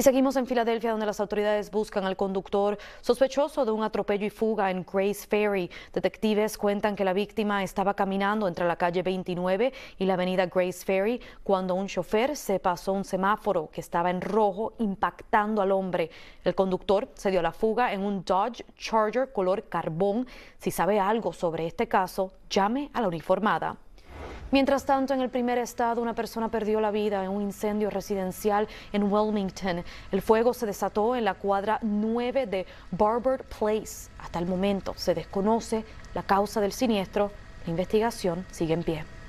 Y seguimos en Filadelfia, donde las autoridades buscan al conductor sospechoso de un atropello y fuga en Grace Ferry. Detectives cuentan que la víctima estaba caminando entre la calle 29 y la avenida Grace Ferry cuando un chofer se pasó un semáforo que estaba en rojo, impactando al hombre. El conductor se dio la fuga en un Dodge Charger color carbón. Si sabe algo sobre este caso, llame a la uniformada. Mientras tanto, en el primer estado, una persona perdió la vida en un incendio residencial en Wilmington. El fuego se desató en la cuadra 9 de Barber Place. Hasta el momento se desconoce la causa del siniestro. La investigación sigue en pie.